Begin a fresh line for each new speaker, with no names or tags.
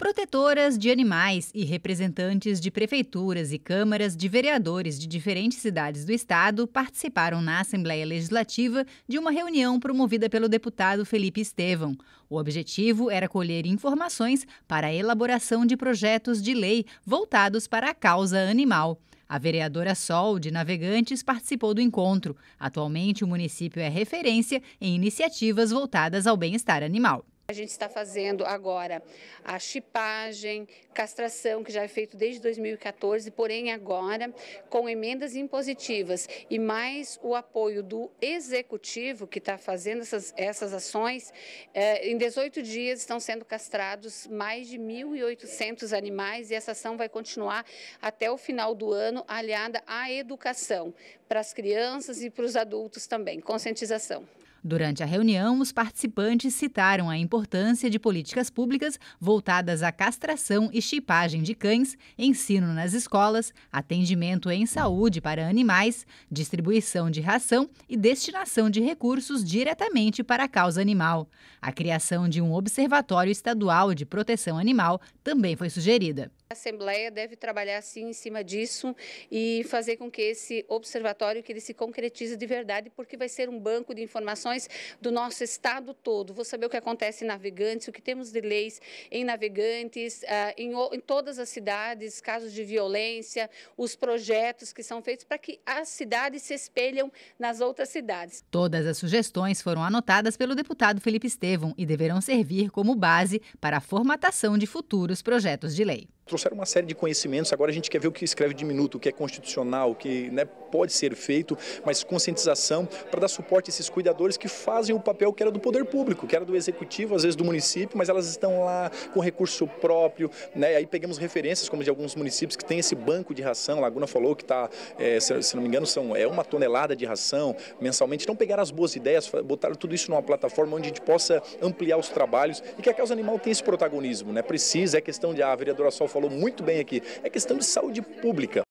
Protetoras de animais e representantes de prefeituras e câmaras de vereadores de diferentes cidades do estado participaram na Assembleia Legislativa de uma reunião promovida pelo deputado Felipe Estevão. O objetivo era colher informações para a elaboração de projetos de lei voltados para a causa animal. A vereadora Sol, de Navegantes, participou do encontro. Atualmente, o município é referência em iniciativas voltadas ao bem-estar animal.
A gente está fazendo agora a chipagem, castração, que já é feito desde 2014, porém agora com emendas impositivas e mais o apoio do executivo que está fazendo essas, essas ações. É, em 18 dias estão sendo castrados mais de 1.800 animais e essa ação vai continuar até o final do ano, aliada à educação para as crianças e para os adultos também, conscientização.
Durante a reunião, os participantes citaram a importância de políticas públicas voltadas à castração e chipagem de cães, ensino nas escolas, atendimento em saúde para animais, distribuição de ração e destinação de recursos diretamente para a causa animal. A criação de um observatório estadual de proteção animal também foi sugerida.
A Assembleia deve trabalhar sim em cima disso e fazer com que esse observatório que ele se concretize de verdade, porque vai ser um banco de informações do nosso estado todo. Vou saber o que acontece em Navegantes, o que temos de leis em Navegantes, ah, em, todas as cidades, casos de violência, os projetos que são feitos para que as cidades se espelham nas outras cidades.
Todas as sugestões foram anotadas pelo deputado Felipe Estevam e deverão servir como base para a formatação de futuros projetos de lei
trouxeram uma série de conhecimentos. Agora a gente quer ver o que escreve de minuto, o que é constitucional, o que né, pode ser feito, mas conscientização para dar suporte a esses cuidadores que fazem o papel que era do poder público, que era do executivo, às vezes do município, mas elas estão lá com recurso próprio. Né? Aí pegamos referências, como de alguns municípios que tem esse banco de ração. Laguna falou que está, é, se não me engano, são é uma tonelada de ração mensalmente. Então pegaram as boas ideias, botaram tudo isso numa plataforma onde a gente possa ampliar os trabalhos e que a causa animal tem esse protagonismo. Né? Precisa, é questão de ah, a vereadora Sol falou falou muito bem aqui, é questão de saúde pública.